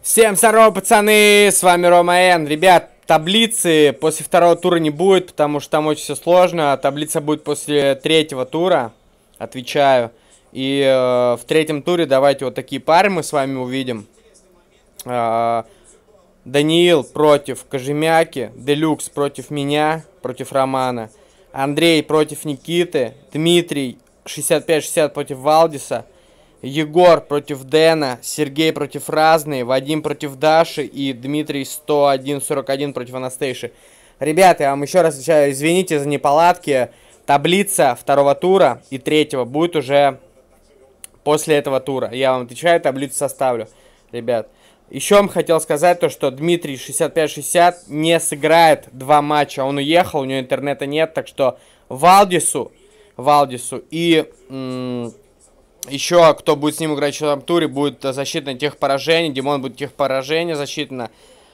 Всем здорово, пацаны, с вами Рома Н. Ребят, таблицы после второго тура не будет, потому что там очень все сложно. Таблица будет после третьего тура, отвечаю. И э, в третьем туре давайте вот такие пары мы с вами увидим. Э, Даниил против Кожемяки, Делюкс против меня, против Романа. Андрей против Никиты, Дмитрий 65-60 против Валдиса – Егор против Дэна, Сергей против Разный, Вадим против Даши и Дмитрий 101-41 против Анастейши. Ребята, я вам еще раз отвечаю, извините за неполадки. Таблица второго тура и третьего будет уже после этого тура. Я вам отвечаю, таблицу составлю, ребят. Еще вам хотел сказать то, что Дмитрий 65-60 не сыграет два матча. Он уехал, у него интернета нет, так что Валдису, Валдису и... Еще кто будет с ним играть в четвертом туре, будет защитно тех поражений. Димон будет тех поражений защитно.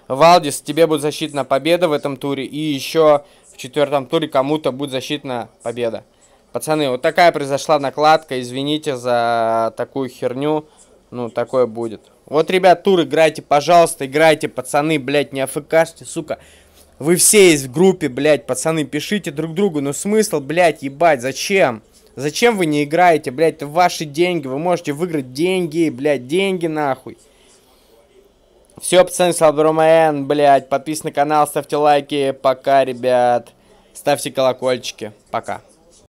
Валдис, тебе будет защитна победа в этом туре. И еще в четвертом туре кому-то будет защитна победа. Пацаны, вот такая произошла накладка. Извините за такую херню. Ну, такое будет. Вот, ребят, тур играйте, пожалуйста, играйте, пацаны, блядь, не афкашьте, сука. Вы все есть в группе, блядь, пацаны, пишите друг другу. Ну, смысл, блядь, ебать, зачем? Зачем вы не играете, блядь, это ваши деньги, вы можете выиграть деньги, блядь, деньги нахуй. Все, пацаны, Салбрумен, блядь, подписывайтесь на канал, ставьте лайки, пока, ребят. Ставьте колокольчики, пока.